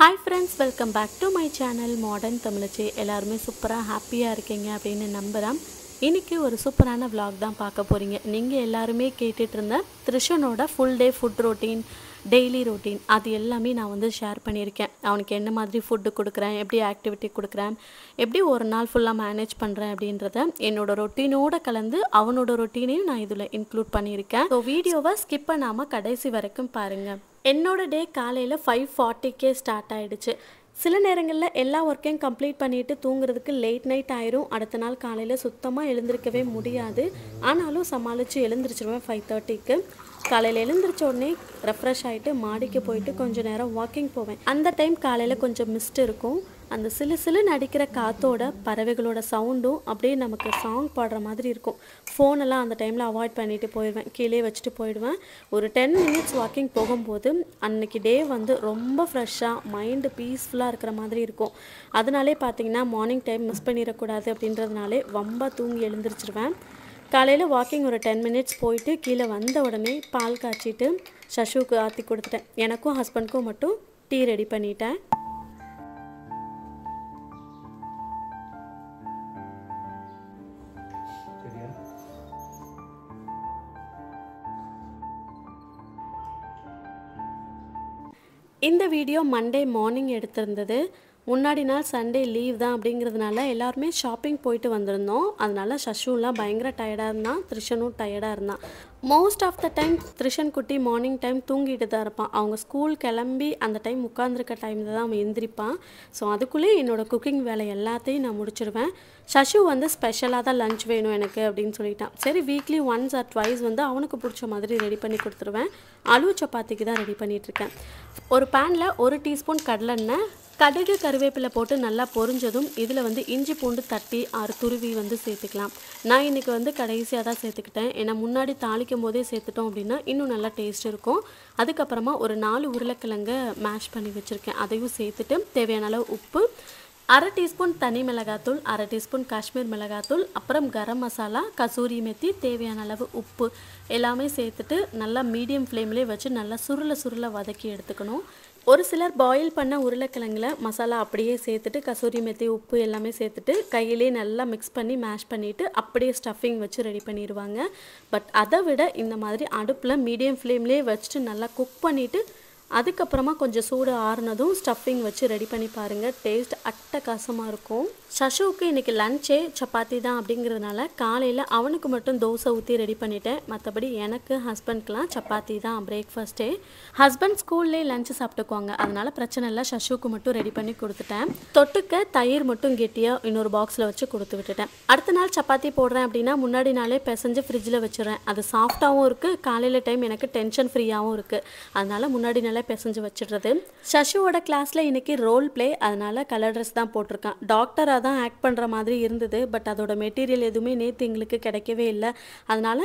Hi friends welcome back to my channel modern தமிழச்சி எல்லாருமே சூப்பராக ஹாப்பியாக இருக்கீங்க அப்படின்னு நம்புகிறேன் இன்றைக்கி ஒரு சூப்பரான விலாக் தான் பார்க்க போகிறீங்க நீங்கள் எல்லாருமே கேட்டுட்டு இருந்த த்ரிஷனோட full day food routine daily routine அது எல்லாமே நான் வந்து ஷேர் பண்ணியிருக்கேன் அவனுக்கு என்ன மாதிரி ஃபுட்டு கொடுக்குறேன் எப்படி ஆக்டிவிட்டி கொடுக்குறேன் எப்படி ஒரு நாள் ஃபுல்லாக மேனேஜ் பண்ணுறேன் அப்படின்றத என்னோடய ரொட்டீனோட கலந்து அவனோட ரொட்டீனையும் நான் இதில் இன்க்ளூட் பண்ணியிருக்கேன் ஸோ வீடியோவை ஸ்கிப் பண்ணாமல் கடைசி வரைக்கும் பாருங்கள் என்னோடய டே காலையில் ஃபைவ் ஃபார்ட்டிக்கே ஸ்டார்ட் ஆகிடுச்சு சில நேரங்களில் எல்லா ஒர்க்கையும் கம்ப்ளீட் பண்ணிவிட்டு தூங்குறதுக்கு லேட் நைட் ஆயிரும் அடுத்த நாள் காலையில் சுத்தமாக எழுந்திருக்கவே முடியாது ஆனாலும் சமாளித்து எழுந்திரிச்சிருவேன் ஃபைவ் தேர்ட்டிக்கு காலையில் எழுந்திரிச்ச உடனே ரெஃப்ரெஷ் ஆகிட்டு மாடிக்கு போயிட்டு கொஞ்சம் நேரம் வாக்கிங் போவேன் அந்த டைம் காலையில் கொஞ்சம் மிஸ்ட் இருக்கும் அந்த சிலு சிலு நடிக்கிற காற்றோட பறவைகளோட சவுண்டும் அப்படியே நமக்கு சாங் பாடுற மாதிரி இருக்கும் ஃபோனெல்லாம் அந்த டைமில் அவாய்ட் பண்ணிட்டு போயிடுவேன் கீழே வச்சுட்டு போயிடுவேன் ஒரு டென் மினிட்ஸ் வாக்கிங் போகும்போது அன்னைக்கு டே வந்து ரொம்ப ஃப்ரெஷ்ஷாக மைண்டு பீஸ்ஃபுல்லாக இருக்கிற மாதிரி இருக்கும் அதனாலே பார்த்தீங்கன்னா மார்னிங் டைம் மிஸ் பண்ணிடக்கூடாது அப்படின்றதுனாலே ரொம்ப தூங்கி எழுந்திரிச்சிருவேன் காலையில் வாக்கிங் ஒரு டென் மினிட்ஸ் போயிட்டு கீழே வந்த உடனே பால் காய்ச்சிட்டு சஷுவுக்கு ஆற்றி கொடுத்துட்டேன் எனக்கும் ஹஸ்பண்ட்க்கும் மட்டும் டீ ரெடி பண்ணிட்டேன் இந்த வீடியோ மண்டே மார்னிங் எடுத்திருந்தது முன்னாடி நாள் சண்டே லீவ் தான் அப்படிங்கிறதுனால எல்லாருமே ஷாப்பிங் போயிட்டு வந்திருந்தோம் அதனால் சஷுலாம் பயங்கர டயர்டாக இருந்தான் த்ரிஷனும் டயர்டாக இருந்தான் most of the time Trishan குட்டி மார்னிங் டைம் தூங்கிட்டு தான் இருப்பான் அவங்க ஸ்கூல் கிளம்பி அந்த டைம் உட்காந்துருக்க டைமில் தான் அவன் எந்திரிப்பான் ஸோ அதுக்குள்ளேயே என்னோடய குக்கிங் வேலை எல்லாத்தையும் நான் முடிச்சிருவேன் சஷு வந்து ஸ்பெஷலாக தான் லஞ்ச் வேணும் எனக்கு அப்படின்னு சொல்லிட்டான் சரி வீக்லி ஒன்ஸ் ஆர் ட்வைஸ் வந்து அவனுக்கு பிடிச்ச மாதிரி ரெடி பண்ணி கொடுத்துருவேன் அலு சப்பாத்திக்கு தான் ரெடி பண்ணிகிட்ருக்கேன் ஒரு பேனில் ஒரு டீஸ்பூன் கடலெண்ணெய் கடுகு கருவேப்பிலை போட்டு நல்லா பொரிஞ்சதும் இதில் வந்து இஞ்சி பூண்டு தட்டி ஆறு துருவி வந்து சேர்த்துக்கலாம் நான் இன்றைக்கி வந்து கடைசியாக தான் சேர்த்துக்கிட்டேன் ஏன்னா முன்னாடி தாளிக்க தாளிக்கும் போதே சேர்த்துட்டோம் அப்படின்னா இன்னும் நல்லா டேஸ்ட் இருக்கும் அதுக்கப்புறமா ஒரு நாலு உருளைக்கிழங்க மேஷ் பண்ணி வச்சுருக்கேன் அதையும் சேர்த்துட்டு தேவையான அளவு உப்பு அரை டீஸ்பூன் தனி மிளகாத்தூள் அரை டீஸ்பூன் காஷ்மீர் மிளகாத்தூள் அப்புறம் கரம் மசாலா கசூரி மெத்தி தேவையான அளவு உப்பு எல்லாமே சேர்த்துட்டு நல்லா மீடியம் ஃப்ளேம்லேயே வச்சு நல்லா சுருளை சுருளை வதக்கி எடுத்துக்கணும் ஒரு சிலர் பாயில் பண்ண உருளைக்கிழங்குல மசாலா அப்படியே சேர்த்துட்டு கசூரி மெத்தி உப்பு எல்லாமே சேர்த்துட்டு கையிலே நல்லா மிக்ஸ் பண்ணி மேஷ் பண்ணிவிட்டு அப்படியே ஸ்டஃபிங் வச்சு ரெடி பண்ணிடுவாங்க பட் அதை விட இந்த மாதிரி அடுப்பில் மீடியம் ஃப்ளேம்லேயே வச்சுட்டு நல்லா குக் பண்ணிவிட்டு அதுக்கப்புறமா கொஞ்சம் சூடு ஆறுனதும் ஸ்டஃபிங் வச்சு ரெடி பண்ணி பாருங்கள் டேஸ்ட் அட்டகாசமாக இருக்கும் சஷுவுக்கு இன்றைக்கி லஞ்சே சப்பாத்தி தான் அப்படிங்கிறதுனால காலையில் அவனுக்கு மட்டும் தோசை ஊற்றி ரெடி பண்ணிட்டேன் மற்றபடி எனக்கு ஹஸ்பண்ட்க்கெலாம் சப்பாத்தி தான் பிரேக்ஃபாஸ்ட்டே ஹஸ்பண்ட் ஸ்கூல்லே லஞ்சு சாப்பிட்டுக்குவாங்க அதனால் பிரச்சனை இல்லை சஷுவுக்கு மட்டும் ரெடி பண்ணி கொடுத்துட்டேன் தொட்டுக்க தயிர் மட்டும் கெட்டியாக இன்னொரு பாக்ஸில் வச்சு கொடுத்து விட்டுட்டேன் அடுத்த நாள் சப்பாத்தி போடுறேன் அப்படின்னா முன்னாடி நாளே பிசைஞ்சு ஃப்ரிட்ஜில் வச்சுறேன் அது சாஃப்ட்டாகவும் இருக்குது காலையில் டைம் எனக்கு டென்ஷன் ஃப்ரீயாகவும் இருக்குது அதனால் முன்னாடி நாள் நல்லா பிசைஞ்சு வச்சிடுறது சசுவோட கிளாஸில் இன்றைக்கி ரோல் ப்ளே அதனால் கலர் ட்ரெஸ் தான் போட்டிருக்கான் டாக்டராக தான் ஆக்ட் பண்ணுற மாதிரி இருந்தது பட் அதோட மெட்டீரியல் எதுவுமே நேற்று எங்களுக்கு கிடைக்கவே இல்லை அதனால்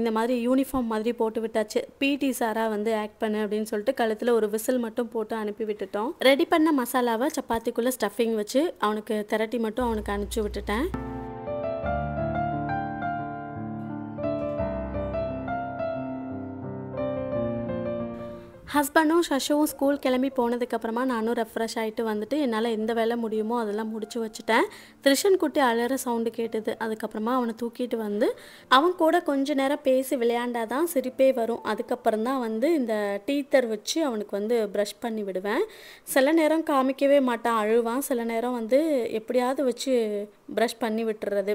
இந்த மாதிரி யூனிஃபார்ம் மாதிரி போட்டு விட்டாச்சு பிடி சாராக வந்து ஆக்ட் பண்ணு அப்படின்னு சொல்லிட்டு கழுத்தில் ஒரு விசில் மட்டும் போட்டு அனுப்பி விட்டுட்டோம் ரெடி பண்ண மசாலாவை சப்பாத்திக்குள்ளே ஸ்டஃபிங் வச்சு அவனுக்கு திரட்டி மட்டும் அவனுக்கு அனுப்பிச்சி விட்டுட்டேன் ஹஸ்பண்டும் ஷஷுவும் ஸ்கூல் கிளம்பி போனதுக்கப்புறமா நானும் ரெஃப்ரெஷ் ஆகிட்டு வந்துட்டு என்னால் எந்த வேலை முடியுமோ அதெல்லாம் முடிச்சு வச்சுட்டேன் திருஷன் குட்டி அழகிற சவுண்டு கேட்டது அதுக்கப்புறமா அவனை தூக்கிட்டு வந்து அவன் கூட கொஞ்ச நேரம் பேசி விளையாண்டா தான் சிரிப்பே வரும் அதுக்கப்புறம் தான் வந்து இந்த டீத்தர் வச்சு அவனுக்கு வந்து ப்ரஷ் பண்ணி விடுவேன் சில நேரம் காமிக்கவே மாட்டான் அழுவான் சில நேரம் வந்து எப்படியாவது வச்சு ப்ரஷ் பண்ணி விட்டுறது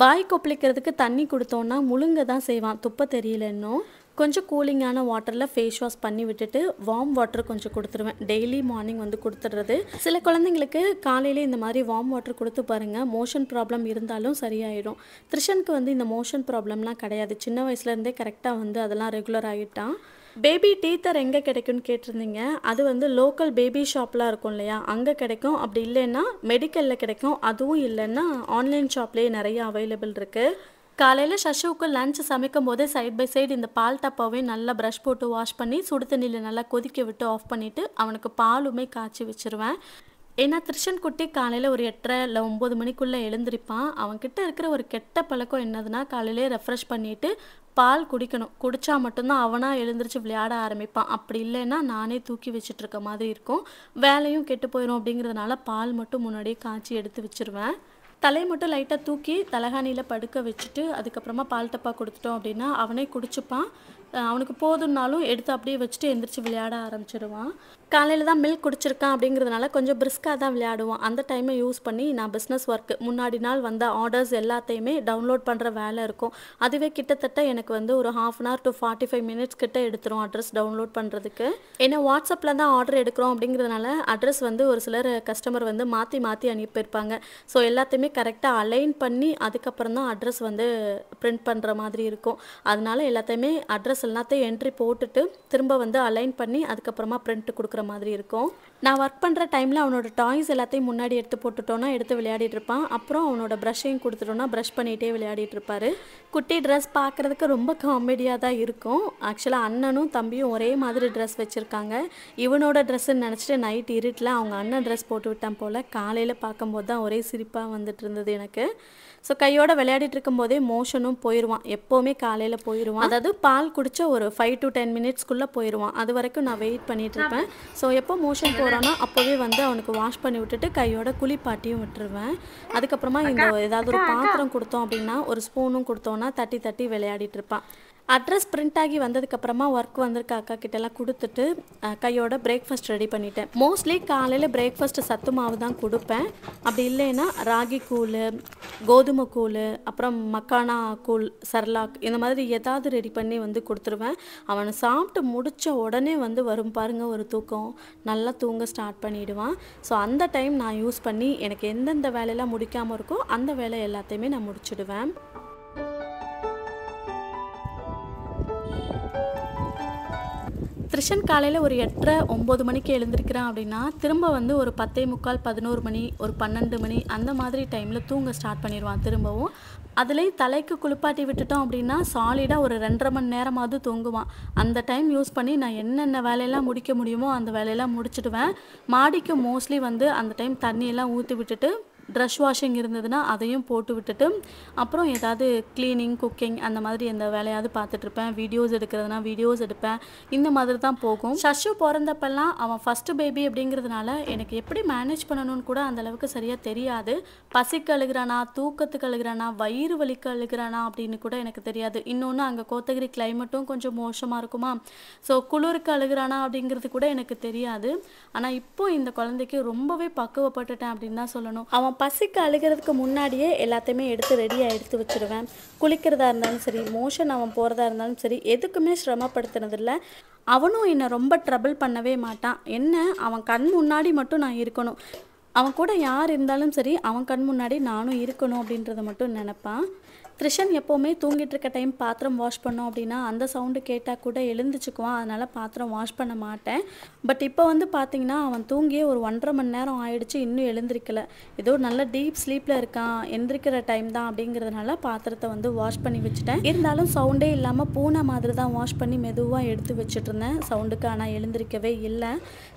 வாய் கொப்பளிக்கிறதுக்கு தண்ணி கொடுத்தோன்னா முழுங்க தான் செய்வான் துப்ப தெரியல இன்னும் கொஞ்சம் கூலிங்கான வாட்டரில் ஃபேஸ் வாஷ் பண்ணி விட்டுட்டு வார்ம் வாட்டர் கொஞ்சம் கொடுத்துருவேன் டெய்லி மார்னிங் வந்து கொடுத்துட்றது சில குழந்தைங்களுக்கு காலையில் இந்த மாதிரி வார்ம் வாட்டர் கொடுத்து பாருங்கள் மோஷன் ப்ராப்ளம் இருந்தாலும் சரியாயிடும் த்ரிஷனுக்கு வந்து இந்த மோஷன் ப்ராப்ளம்லாம் கிடையாது சின்ன வயசுலேருந்தே கரெக்டாக வந்து அதெல்லாம் ரெகுலர் ஆகிட்டான் பேபி டீத்தர் எங்கே கிடைக்கும்னு கேட்டிருந்தீங்க அது வந்து லோக்கல் பேபி ஷாப்லாம் இருக்கும் இல்லையா அங்கே கிடைக்கும் அப்படி இல்லைன்னா மெடிக்கலில் கிடைக்கும் அதுவும் இல்லைன்னா ஆன்லைன் ஷாப்லேயே நிறைய அவைலபிள் இருக்குது காலையில் சசுவுக்கு லஞ்ச் சமைக்கும் போதே சைட் பை சைடு இந்த பால் டப்பாவே நல்லா ப்ரஷ் போட்டு வாஷ் பண்ணி சுடு தண்ணியில் நல்லா கொதிக்க விட்டு ஆஃப் பண்ணிவிட்டு அவனுக்கு பாலுமே காய்ச்சி வச்சுருவேன் ஏன்னா திருஷன் குட்டி காலையில் ஒரு எட்டரை இல்லை ஒம்பது மணிக்குள்ளே எழுந்திருப்பான் அவன்கிட்ட இருக்கிற ஒரு கெட்ட பழக்கம் என்னதுன்னா காலையிலே ரெஃப்ரெஷ் பண்ணிவிட்டு பால் குடிக்கணும் குடித்தா மட்டும்தான் அவனாக எழுந்திரிச்சு விளையாட ஆரம்பிப்பான் அப்படி இல்லைன்னா நானே தூக்கி வச்சிட்ருக்க மாதிரி இருக்கும் வேலையும் கெட்டு போயிடும் அப்படிங்கிறதுனால பால் மட்டும் முன்னாடியே காய்ச்சி எடுத்து வச்சுருவேன் தலை மட்டும் லைட்டாக தூக்கி தலகாணியில் படுக்க வச்சுட்டு அதுக்கப்புறமா பால் டப்பா கொடுத்துட்டோம் அப்படின்னா அவனே குடிச்சுப்பான் அவனுக்கு போதும்னாலும் எடுத்து அப்படியே வச்சுட்டு எந்திரிச்சு விளையாட ஆரம்பிச்சிடுவான் காலையில் தான் மில்க் குடிச்சிருக்கான் அப்படிங்கிறதுனால கொஞ்சம் பிரிஸ்காக தான் விளையாடுவோம் அந்த டைமை யூஸ் பண்ணி நான் பிஸ்னஸ் ஒர்க்கு முன்னாடி நாள் வந்த ஆர்டர்ஸ் எல்லாத்தையுமே டவுன்லோட் பண்ணுற வேலை இருக்கும் அதுவே கிட்டத்தட்ட எனக்கு வந்து ஒரு half an hour to forty five minutes கிட்ட எடுத்துரும் அட்ரஸ் டவுன்லோட் பண்ணுறதுக்கு ஏன்னா வாட்ஸ்அப்பில் தான் ஆர்டர் எடுக்கிறோம் அப்படிங்கிறதுனால அட்ரஸ் வந்து ஒரு சிலர் கஸ்டமர் வந்து மாற்றி மாற்றி அனுப்பியிருப்பாங்க ஸோ எல்லாத்தையுமே கரெக்டாக அலைன் பண்ணி அதுக்கப்புறம் தான் அட்ரஸ் வந்து பிரிண்ட் பண்ணுற மாதிரி இருக்கும் அதனால எல்லாத்தையுமே அட்ரஸ் எல்லாத்தையும் என்ட்ரி போட்டுட்டு திரும்ப வந்து அலைன் பண்ணி அதுக்கப்புறமா பிரிண்ட் கொடுக்குறேன் கொடுக்குற மாதிரி இருக்கும் நான் ஒர்க் பண்ணுற டைமில் அவனோட டாய்ஸ் எல்லாத்தையும் முன்னாடி எடுத்து போட்டுட்டோன்னா எடுத்து விளையாடிட்டு இருப்பான் அப்புறம் அவனோட ப்ரஷ்ஷையும் கொடுத்துட்டோன்னா ப்ரஷ் பண்ணிகிட்டே விளையாடிட்டு இருப்பார் குட்டி ட்ரெஸ் பார்க்குறதுக்கு ரொம்ப காமெடியாக தான் இருக்கும் ஆக்சுவலாக அண்ணனும் தம்பியும் ஒரே மாதிரி ட்ரெஸ் வச்சுருக்காங்க இவனோட ட்ரெஸ்ஸுன்னு நினச்சிட்டு நைட் இருட்டில் அவங்க அண்ணன் ட்ரெஸ் போட்டு விட்டான் போல் காலையில் பார்க்கும்போது தான் ஒரே சிரிப்பாக வந்துட்டு இருந்தது எனக்கு ஸோ கையோட விளையாடிட்டு இருக்கும்போதே மோஷனும் போயிடுவான் எப்போவுமே காலையில் போயிடுவான் அதாவது பால் குடிச்ச ஒரு ஃபைவ் டு டென் மினிட்ஸ்க்குள்ளே போயிடுவான் அது வரைக்கும் நான் வெயிட் பண்ணிட்டு இருப்பேன் ஸோ எப்போ மோஷன் போகிறானோ அப்போவே வந்து அவனுக்கு வாஷ் பண்ணி விட்டுட்டு கையோட குளிப்பாட்டியும் விட்டுருவேன் அதுக்கப்புறமா இந்த ஏதாவது ஒரு பாத்திரம் கொடுத்தோம் அப்படின்னா ஒரு ஸ்பூனும் கொடுத்தோன்னா தட்டி தட்டி விளையாடிட்டு இருப்பான் அட்ரஸ் பிரிண்ட் ஆகி வந்ததுக்கப்புறமா ஒர்க் வந்திருக்க அக்கா கிட்டலாம் கொடுத்துட்டு கையோட பிரேக்ஃபாஸ்ட் ரெடி பண்ணிட்டேன் மோஸ்ட்லி காலையில் பிரேக்ஃபாஸ்ட் சத்து மாவு தான் கொடுப்பேன் அப்படி இல்லைன்னா ராகி கூழ் கோதுமை கூழ் அப்புறம் மக்கானா கூழ் சர்லாக் இந்த மாதிரி ஏதாவது ரெடி பண்ணி வந்து கொடுத்துருவேன் அவனை சாப்பிட்டு முடித்த உடனே வந்து வரும் பாருங்கள் ஒரு தூக்கம் நல்லா தூங்க ஸ்டார்ட் பண்ணிவிடுவான் ஸோ அந்த டைம் நான் யூஸ் பண்ணி எனக்கு எந்தெந்த வேலையெல்லாம் முடிக்காமல் இருக்கோ அந்த வேலை எல்லாத்தையுமே நான் முடிச்சுடுவேன் கிருஷ்ணன் காலையில் ஒரு எட்டரை ஒம்பது மணிக்கு எழுந்திருக்கிறான் அப்படின்னா திரும்ப வந்து ஒரு பத்தே முக்கால் பதினோரு மணி ஒரு பன்னெண்டு மணி அந்த மாதிரி டைமில் தூங்க ஸ்டார்ட் பண்ணிடுவான் திரும்பவும் அதுலேயும் தலைக்கு குளிப்பாட்டி விட்டுட்டோம் அப்படின்னா சாலிடாக ஒரு ரெண்டரை மணி நேரமாவது தூங்குவான் அந்த டைம் யூஸ் பண்ணி நான் என்னென்ன வேலையெல்லாம் முடிக்க முடியுமோ அந்த வேலையெல்லாம் முடிச்சுடுவேன் மாடிக்கு மோஸ்ட்லி வந்து அந்த டைம் தண்ணியெல்லாம் ஊற்றி விட்டுட்டு ட்ரெஷ் வாஷிங் இருந்ததுன்னா அதையும் போட்டு விட்டுட்டு அப்புறம் ஏதாவது க்ளீனிங் குக்கிங் அந்த மாதிரி எந்த வேலையாவது பார்த்துட்ருப்பேன் வீடியோஸ் எடுக்கிறதுனா வீடியோஸ் எடுப்பேன் இந்த மாதிரி தான் போகும் ஷஷு பிறந்தப்பெல்லாம் அவன் ஃபஸ்ட்டு பேபி அப்படிங்கிறதுனால எனக்கு எப்படி மேனேஜ் பண்ணணும்னு கூட அந்தளவுக்கு சரியாக தெரியாது பசிக்கு அழுகிறானா தூக்கத்துக்கு அழுகிறானா வயிறு வலிக்கு அழுகிறானா அப்படின்னு கூட எனக்கு தெரியாது இன்னொன்று அங்கே கோத்தகிரி கிளைமேட்டும் கொஞ்சம் மோசமாக இருக்குமா ஸோ குளிருக்கு அழுகிறானா அப்படிங்கிறது கூட எனக்கு தெரியாது ஆனால் இப்போ இந்த குழந்தைக்கு ரொம்பவே பக்குவப்பட்டுட்டேன் அப்படின்னு தான் சொல்லணும் அவன் பசிக்கு அழுகிறதுக்கு முன்னாடியே எல்லாத்தையுமே எடுத்து ரெடியாக எடுத்து வச்சுருவேன் குளிக்கிறதா இருந்தாலும் சரி மோஷன் அவன் போகிறதா இருந்தாலும் சரி எதுக்குமே சிரமப்படுத்துனதில்ல அவனும் என்னை ரொம்ப ட்ரபிள் பண்ணவே மாட்டான் என்ன அவன் கண் முன்னாடி மட்டும் நான் இருக்கணும் அவன் கூட யார் இருந்தாலும் சரி அவன் கண் முன்னாடி நானும் இருக்கணும் அப்படின்றத மட்டும் நினப்பான் த்ரிஷன் எப்போவுமே தூங்கிட்டு இருக்க டைம் பாத்திரம் வாஷ் பண்ணோம் அப்படின்னா அந்த சவுண்டு கேட்டால் கூட எழுந்துச்சுக்குவான் அதனால் பாத்திரம் வாஷ் பண்ண மாட்டேன் பட் இப்போ வந்து பார்த்தீங்கன்னா அவன் தூங்கியே ஒரு ஒன்றரை மணி நேரம் ஆயிடுச்சு இன்னும் எழுந்திருக்கல ஏதோ நல்ல டீப் ஸ்லீப்பில் இருக்கான் எழுந்திருக்கிற டைம் தான் அப்படிங்கிறதுனால பாத்திரத்தை வந்து வாஷ் பண்ணி வச்சுட்டேன் இருந்தாலும் சவுண்டே இல்லாமல் பூனை மாதிரி தான் வாஷ் பண்ணி மெதுவாக எடுத்து வச்சுட்டு இருந்தேன் சவுண்டுக்கு ஆனால் எழுந்திருக்கவே இல்லை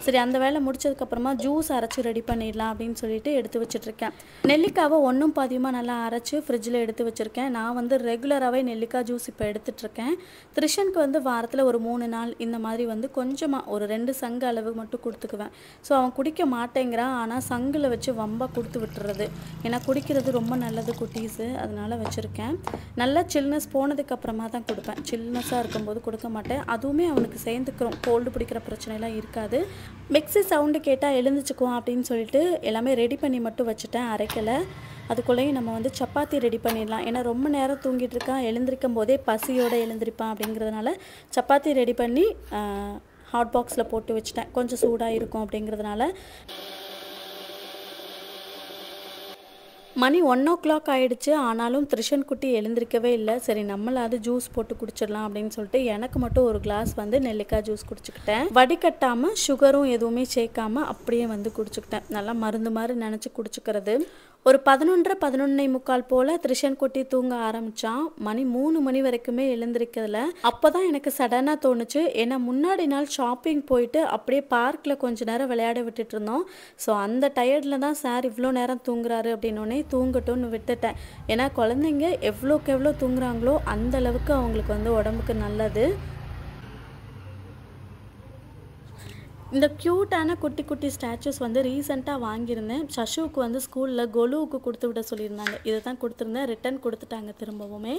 சரி அந்த வேலை முடிச்சதுக்கப்புறமா ஜூஸ் அரைச்சி ரெடி பண்ணிடலாம் அப்படின்னு சொல்லிட்டு எடுத்து வச்சுட்ருக்கேன் நெல்லிக்காவை ஒன்றும் பாதியமாக நல்லா அரைச்சி ஃப்ரிட்ஜில் எடுத்து வச்சு வச்சுருக்கேன் நான் வந்து ரெகுலராகவே நெல்லிக்காய் ஜூஸ் இப்போ எடுத்துகிட்ருக்கேன் த்ரிஷனுக்கு வந்து வாரத்தில் ஒரு மூணு நாள் இந்த மாதிரி வந்து கொஞ்சமாக ஒரு ரெண்டு சங்கு அளவு மட்டும் கொடுத்துக்குவேன் ஸோ அவன் குடிக்க மாட்டேங்கிறான் ஆனால் சங்கில் வச்சு வம்பாக கொடுத்து விட்டுறது ஏன்னா குடிக்கிறது ரொம்ப நல்லது குட்டீஸு அதனால் வச்சுருக்கேன் நல்லா சில்னஸ் போனதுக்கப்புறமா தான் கொடுப்பேன் சில்னஸாக இருக்கும்போது கொடுக்க மாட்டேன் அதுவுமே அவனுக்கு சேர்ந்துக்கிறோம் கோல்டு பிடிக்கிற பிரச்சனைலாம் இருக்காது மிக்ஸி சவுண்டு கேட்டால் எழுந்துச்சுக்குவோம் அப்படின்னு சொல்லிட்டு எல்லாமே ரெடி பண்ணி மட்டும் வச்சுட்டேன் அரைக்கலை அதுக்குள்ளேயும் நம்ம வந்து சப்பாத்தி ரெடி பண்ணிடலாம் ஏன்னா ரொம்ப நேரம் தூங்கிட்டு இருக்கான் எழுந்திருக்கும் போதே பசியோடு எழுந்திருப்பான் அப்படிங்கிறதுனால சப்பாத்தி ரெடி பண்ணி ஹாட் பாக்ஸில் போட்டு வச்சுட்டேன் கொஞ்சம் சூடாக இருக்கும் அப்படிங்கிறதுனால மணி ஒன் ஓ கிளாக் ஆகிடுச்சு ஆனாலும் த்ரிஷன் குட்டி எழுந்திருக்கவே இல்லை சரி நம்மளாவது ஜூஸ் போட்டு குடிச்சிடலாம் அப்படின்னு சொல்லிட்டு எனக்கு மட்டும் ஒரு கிளாஸ் வந்து நெல்லிக்காய் ஜூஸ் குடிச்சுக்கிட்டேன் வடிகட்டாமல் சுகரும் எதுவுமே சேர்க்காம அப்படியே வந்து குடிச்சுக்கிட்டேன் நல்லா மருந்து மாதிரி நினச்சி குடிச்சுக்கிறது ஒரு பதினொன்றரை பதினொன்னே முக்கால் போல் த்ரிஷன் குட்டி தூங்க ஆரம்பித்தான் மணி மூணு மணி வரைக்குமே எழுந்திருக்கல அப்போ தான் எனக்கு சடனாக தோணுச்சு ஏன்னா முன்னாடி நாள் ஷாப்பிங் போயிட்டு அப்படியே பார்க்கில் கொஞ்ச நேரம் விளையாட விட்டுட்டு இருந்தோம் ஸோ அந்த டயர்டில் தான் சார் இவ்வளோ நேரம் தூங்குறாரு அப்படின்னு தூங்கட்டும்னு விட்டுட்டேன் ஏன்னா குழந்தைங்க எவ்வளோக்கு எவ்வளோ தூங்குறாங்களோ அந்த அளவுக்கு அவங்களுக்கு வந்து உடம்புக்கு நல்லது இந்த க்யூட்டான குட்டி குட்டி ஸ்டாச்சுஸ் வந்து ரீசெண்டாக வாங்கியிருந்தேன் சஷுவுக்கு வந்து ஸ்கூலில் கொலுவுக்கு கொடுத்து விட சொல்லியிருந்தாங்க இதை தான் கொடுத்துருந்தேன் ரிட்டன் கொடுத்துட்டாங்க திரும்பவுமே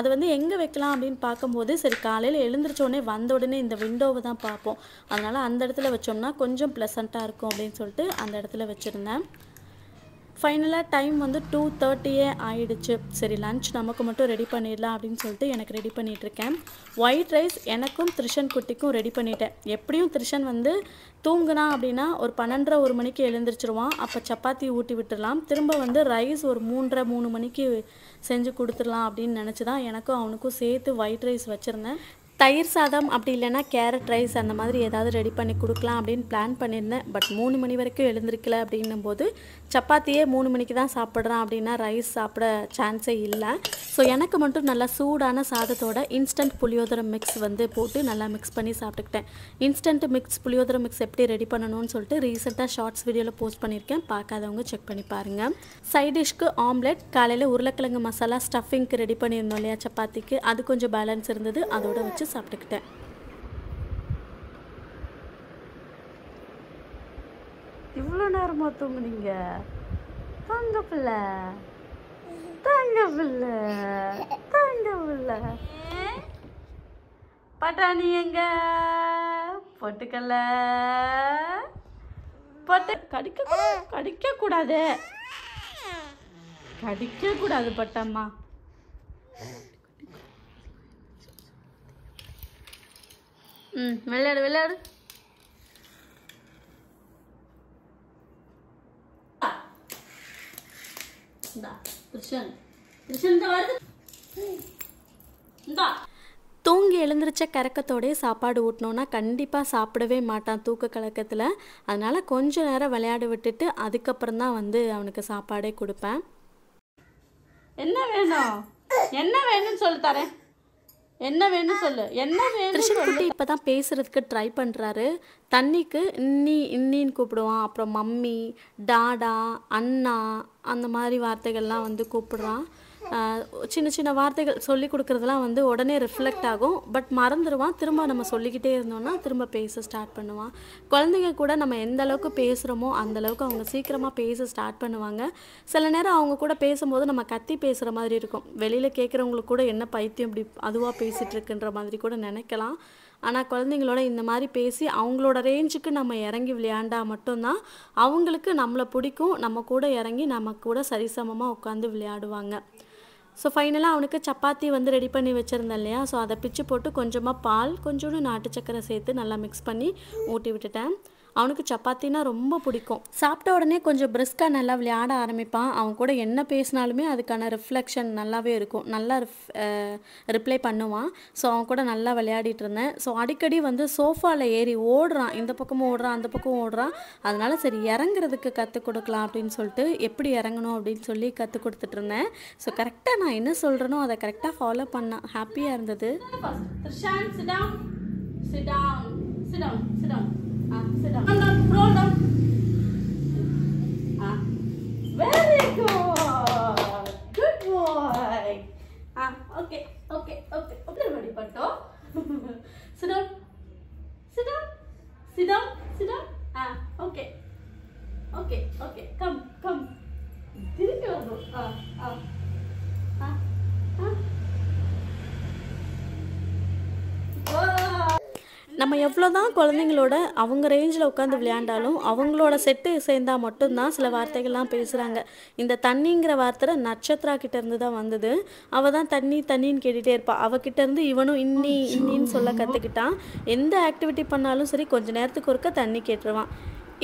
அது வந்து எங்கே வைக்கலாம் அப்படின்னு பார்க்கும்போது சரி காலையில் எழுந்திரிச்சோடனே வந்த உடனே இந்த விண்டோவை தான் பார்ப்போம் அதனால் அந்த இடத்துல வச்சோம்னா கொஞ்சம் ப்ளசண்ட்டாக இருக்கும் அப்படின்னு சொல்லிட்டு அந்த இடத்துல வச்சுருந்தேன் ஃபைனலாக டைம் வந்து டூ தேர்ட்டியே ஆயிடுச்சு சரி லன்ச் நமக்கு மட்டும் ரெடி பண்ணிடலாம் அப்படின்னு சொல்லிட்டு எனக்கு ரெடி பண்ணிகிட்ருக்கேன் ஒயிட் ரைஸ் எனக்கும் த்ரிஷன் குட்டிக்கும் ரெடி பண்ணிட்டேன் எப்படியும் த்ரிஷன் வந்து தூங்குனா அப்படின்னா ஒரு பன்னெண்டரை ஒரு மணிக்கு எழுந்திரிச்சிருவான் அப்போ சப்பாத்தி ஊட்டி விட்டுடலாம் திரும்ப வந்து ரைஸ் ஒரு மூன்றரை மூணு மணிக்கு செஞ்சு கொடுத்துடலாம் அப்படின்னு நினச்சி தான் எனக்கும் அவனுக்கும் சேர்த்து ஒயிட் ரைஸ் வச்சுருந்தேன் தயிர் சாதம் அப்படி இல்லைனா கேரட் ரைஸ் அந்த மாதிரி ஏதாவது ரெடி பண்ணி கொடுக்கலாம் அப்படின்னு பிளான் பண்ணியிருந்தேன் பட் மூணு மணி வரைக்கும் எழுந்திருக்கல அப்படின்னும் போது சப்பாத்தியே மூணு மணிக்கு தான் சாப்பிட்றான் அப்படின்னா ரைஸ் சாப்பிட சான்ஸே இல்லை ஸோ எனக்கு மட்டும் நல்லா சூடான சாதத்தோட இன்ஸ்டன்ட் புளியோதரம் மிக்ஸ் வந்து போட்டு நல்லா மிக்ஸ் பண்ணி சாப்பிட்டுக்கிட்டேன் இன்ஸ்டன்ட் மிக்ஸ் புளியோதரம் மிக்ஸ் எப்படி ரெடி பண்ணணும்னு சொல்லிட்டு ரீசெண்டாக ஷார்ட்ஸ் வீடியோவில் போஸ்ட் பண்ணியிருக்கேன் பார்க்காதவங்க செக் பண்ணி பாருங்கள் சைட் டிஷ்க்கு ஆம்லெட் காலையில் உருளைக்கிழங்கு மசாலா ஸ்டஃபிங்க்கு ரெடி பண்ணியிருந்தோம் இல்லையா சப்பாத்திக்கு அது கொஞ்சம் பேலன்ஸ் இருந்தது அதோட வச்சு சாப்பிட்டுக்கிட்டேன் இவ்வளோ நேரமாக தூங்குனீங்க தங்க பிள்ளை தங்க பிள்ளை தங்க பிள்ளை பட்டாணி எங்க பொட்டுக்கல பட்டு கடிக்க கடிக்க கூடாது கடிக்க கூடாது பட்டம்மா ம் விளையாடு விளையாடு தூங்கி எழுந்திரிச்ச கறக்கத்தோடே சாப்பாடு ஊட்டினோன்னா கண்டிப்பாக சாப்பிடவே மாட்டான் தூக்க கலக்கத்தில் அதனால் கொஞ்ச நேரம் விளையாட விட்டுட்டு அதுக்கப்புறம் தான் வந்து அவனுக்கு சாப்பாடே கொடுப்பேன் என்ன வேணும் என்ன வேணும்னு சொல்லி தரேன் என்ன வேணும் சொல்லு என்ன வேணும் சொல்லு இப்போ தான் பேசுறதுக்கு ட்ரை பண்ணுறாரு தண்ணிக்கு இன்னி இன்னின்னு கூப்பிடுவான் அப்புறம் மம்மி டாடா அண்ணா அந்த மாதிரி வார்த்தைகள்லாம் வந்து கூப்பிடுறான் சின்ன சின்ன வார்த்தைகள் சொல்லி கொடுக்குறதுலாம் வந்து உடனே ரிஃப்ளெக்ட் ஆகும் பட் மறந்துடுவான் திரும்ப நம்ம சொல்லிக்கிட்டே இருந்தோம்னா திரும்ப பேச ஸ்டார்ட் பண்ணுவான் குழந்தைங்க கூட நம்ம எந்த அளவுக்கு பேசுகிறோமோ அந்தளவுக்கு அவங்க சீக்கிரமாக பேச ஸ்டார்ட் பண்ணுவாங்க சில நேரம் அவங்க கூட பேசும்போது நம்ம கத்தி பேசுகிற மாதிரி இருக்கும் வெளியில் கேட்குறவங்களுக்கு கூட என்ன பைத்தியம் இப்படி அதுவாக பேசிகிட்டு இருக்குன்ற மாதிரி கூட நினைக்கலாம் ஆனால் குழந்தைங்களோட இந்த மாதிரி பேசி அவங்களோட ரேஞ்சுக்கு நம்ம இறங்கி விளையாண்டா மட்டும்தான் அவங்களுக்கு நம்மளை பிடிக்கும் நம்ம கூட இறங்கி நம்ம கூட சரிசமமாக உட்காந்து விளையாடுவாங்க ஸோ ஃபைனலாக அவனுக்கு சப்பாத்தி வந்து ரெடி பண்ணி வச்சுருந்தேன் இல்லையா ஸோ அதை பிச்சு போட்டு கொஞ்சமாக பால் கொஞ்சோண்டு நாட்டு சக்கரை சேர்த்து நல்லா மிக்ஸ் பண்ணி ஊட்டி விட்டுட்டேன் அவனுக்கு சப்பாத்தினா ரொம்ப பிடிக்கும் சாப்பிட்ட உடனே கொஞ்சம் பிரிஸ்காக நல்லா விளையாட ஆரம்பிப்பான் அவன் கூட என்ன பேசினாலுமே அதுக்கான ரிஃப்ளெக்ஷன் நல்லாவே இருக்கும் நல்லா ரிப்ளை பண்ணுவான் ஸோ அவன் கூட நல்லா விளையாடிட்டு இருந்தேன் ஸோ அடிக்கடி வந்து சோஃபாவில் ஏறி ஓடுறான் இந்த பக்கமும் ஓடுறான் அந்த பக்கமும் ஓடுறான் அதனால சரி இறங்குறதுக்கு கற்றுக் கொடுக்கலாம் அப்படின்னு சொல்லிட்டு எப்படி இறங்கணும் அப்படின்னு சொல்லி கற்றுக் கொடுத்துட்டு இருந்தேன் ஸோ கரெக்டாக நான் என்ன சொல்கிறேனோ அதை கரெக்டாக ஃபாலோ பண்ணேன் ஹாப்பியாக இருந்தது Sit down. Sit down. Sit down. Um, salamat. எவ்வளோ தான் குழந்தைங்களோட அவங்க ரேஞ்சில் உட்காந்து விளையாண்டாலும் அவங்களோட செட்டு சேர்ந்தால் மட்டும்தான் சில வார்த்தைகள்லாம் பேசுகிறாங்க இந்த தண்ணிங்கிற வார்த்தை நட்சத்திரா கிட்டேருந்து தான் வந்தது அவள் தான் தண்ணி தண்ணின்னு கேட்டுகிட்டே இருப்பாள் அவகிட்ட இருந்து இவனும் இன்னி இன்னின்னு சொல்ல கற்றுக்கிட்டான் எந்த ஆக்டிவிட்டி பண்ணாலும் சரி கொஞ்சம் நேரத்துக்கு ஒருக்க தண்ணி கேட்டுருவான்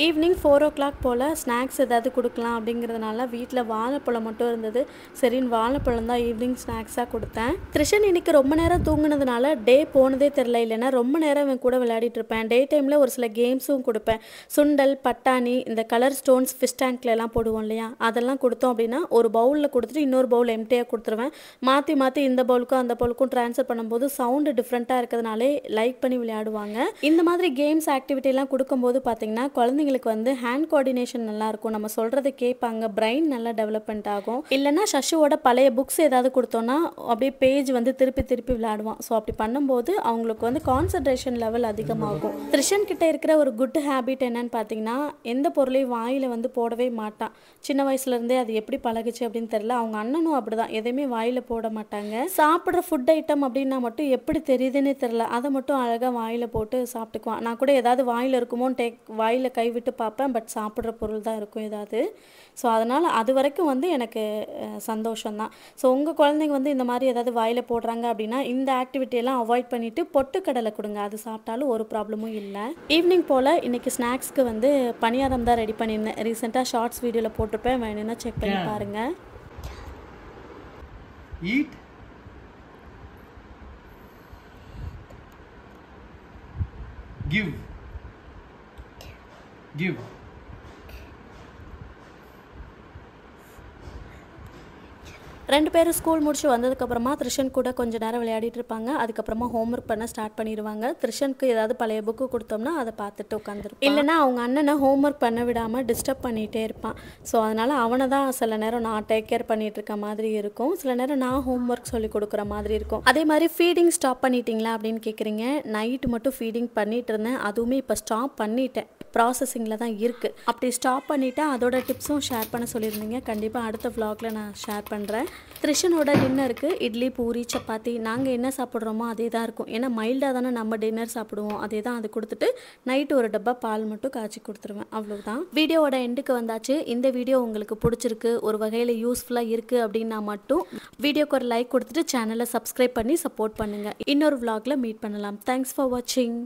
ஈவினிங் ஃபோர் ஓ கிளாக் போல் ஸ்நாக்ஸ் ஏதாவது கொடுக்கலாம் அப்படிங்கிறதுனால வீட்டில் வாழைப்பழம் மட்டும் இருந்தது சரின்னு வாழைப்பழம் தான் ஈவினிங் ஸ்நாக்ஸாக கொடுத்தேன் த்ரிஷன் இன்னைக்கு ரொம்ப நேரம் தூங்கினதுனால டே போனதே தெரில இல்லைன்னா ரொம்ப நேரம் இவன் கூட விளையாடிட்டு இருப்பேன் டே டைமில் ஒரு சில கேம்ஸும் கொடுப்பேன் சுண்டல் பட்டாணி இந்த கலர் ஸ்டோன்ஸ் ஃபிஷ் எல்லாம் போடுவோம் இல்லையா அதெல்லாம் கொடுத்தோம் அப்படின்னா ஒரு பவுலில் கொடுத்துட்டு இன்னொரு பவுல் எம்டியாக கொடுத்துருவேன் மாற்றி மாற்றி இந்த பவுலுக்கும் அந்த பவுலுக்கும் ட்ரான்ஸ்ஃபர் பண்ணும்போது சவுண்டு டிஃப்ரெண்ட்டாக இருக்கிறதுனாலே லைக் பண்ணி விளையாடுவாங்க இந்த மாதிரி கேம்ஸ் எல்லாம் கொடுக்கும்போது பார்த்தீங்கன்னா குழந்தைங்க குழந்தைங்களுக்கு வந்து ஹேண்ட் கோஆர்டினேஷன் நல்லா இருக்கும் நம்ம சொல்றதை கேட்பாங்க பிரைன் நல்லா டெவலப்மெண்ட் ஆகும் இல்லைன்னா சஷுவோட பழைய புக்ஸ் ஏதாவது கொடுத்தோன்னா அப்படியே பேஜ் வந்து திருப்பி திருப்பி விளையாடுவான் ஸோ அப்படி பண்ணும்போது அவங்களுக்கு வந்து கான்சன்ட்ரேஷன் லெவல் அதிகமாகும் த்ரிஷன் கிட்ட இருக்கிற ஒரு குட் ஹேபிட் என்னன்னு பார்த்தீங்கன்னா எந்த பொருளையும் வாயில் வந்து போடவே மாட்டான் சின்ன வயசுல இருந்தே அது எப்படி பழகுச்சு அப்படின்னு தெரியல அவங்க அண்ணனும் அப்படிதான் எதையுமே வாயில் போட மாட்டாங்க சாப்பிட்ற ஃபுட் ஐட்டம் அப்படின்னா மட்டும் எப்படி தெரியுதுன்னே தெரியல அதை மட்டும் அழகாக வாயில் போட்டு சாப்பிட்டுக்குவான் நான் கூட ஏதாவது வாயில் இருக்குமோ டேக் வாயில் கை விட்டு பார்ப்பேன் பட் சாப்பிட்ற பொருள் தான் இருக்கும் ஏதாவது ஸோ அதனால் அது வரைக்கும் வந்து எனக்கு சந்தோஷம்தான் ஸோ உங்கள் குழந்தைங்க வந்து இந்த மாதிரி ஏதாவது வாயில் போடுறாங்க அப்படின்னா இந்த ஆக்டிவிட்டியெல்லாம் அவாய்ட் பண்ணிவிட்டு பொட்டுக்கடலை கொடுங்க அது சாப்பிட்டாலும் ஒரு ப்ராப்ளமும் இல்லை ஈவினிங் போல் இன்றைக்கி ஸ்நாக்ஸ்க்கு வந்து பணியாரம் தான் ரெடி பண்ணியிருந்தேன் ரீசெண்டாக ஷார்ட்ஸ் வீடியோவில் போட்டிருப்பேன் வேணும்னா செக் பண்ணி பாருங்கள் give You. ரெண்டு பேரும் ஸ்கூல் முடிச்சு வந்ததுக்கப்புறமா த்ரிஷன் கூட கொஞ்சம் நேரம் விளையாடிட்டு இருப்பாங்க அதுக்கப்புறமா ஹோம்ஒர்க் பண்ண ஸ்டார்ட் பண்ணிடுவாங்க த்ரிஷனுக்கு ஏதாவது பழைய புக்கு கொடுத்தோம்னா அதை பார்த்துட்டு உட்காந்துருப்போம் இல்லைனா அவங்க அண்ணனை ஹோம்ஒர்க் பண்ண விடாமல் டிஸ்டர்ப் பண்ணிகிட்டே இருப்பான் ஸோ அதனால் அவனை தான் சில நேரம் நான் டேக் கேர் பண்ணிகிட்டு இருக்க மாதிரி இருக்கும் சில நேரம் நான் ஹோம்ஒர்க் சொல்லி கொடுக்குற மாதிரி இருக்கும் அதே மாதிரி ஃபீடிங் ஸ்டாப் பண்ணிட்டீங்களா அப்படின்னு கேட்குறீங்க நைட்டு மட்டும் ஃபீடிங் பண்ணிகிட்டு இருந்தேன் அதுவுமே இப்போ ஸ்டாப் பண்ணிட்டேன் ப்ராசஸிங்கில் தான் இருக்குது அப்படி ஸ்டாப் பண்ணிவிட்டு அதோட டிப்ஸும் ஷேர் பண்ண சொல்லியிருந்தீங்க கண்டிப்பாக அடுத்த விலாகில் நான் ஷேர் பண்ணுறேன் த்ரிஷனோட டின்னருக்கு இட்லி பூரி சப்பாத்தி நாங்கள் என்ன சாப்பிட்றோமோ அதே தான் இருக்கும் ஏன்னா மைல்டாக தானே நம்ம டின்னர் சாப்பிடுவோம் அதே தான் அது கொடுத்துட்டு நைட்டு ஒரு டப்பா பால் மட்டும் காய்ச்சி கொடுத்துருவேன் அவ்வளோதான் வீடியோவோட எண்டுக்கு வந்தாச்சு இந்த வீடியோ உங்களுக்கு பிடிச்சிருக்கு ஒரு வகையில் யூஸ்ஃபுல்லாக இருக்குது அப்படின்னா மட்டும் வீடியோக்கு ஒரு லைக் கொடுத்துட்டு சேனலை சப்ஸ்கிரைப் பண்ணி சப்போர்ட் பண்ணுங்கள் இன்னொரு விலாகில் மீட் பண்ணலாம் தேங்க்ஸ் ஃபார் வாட்சிங்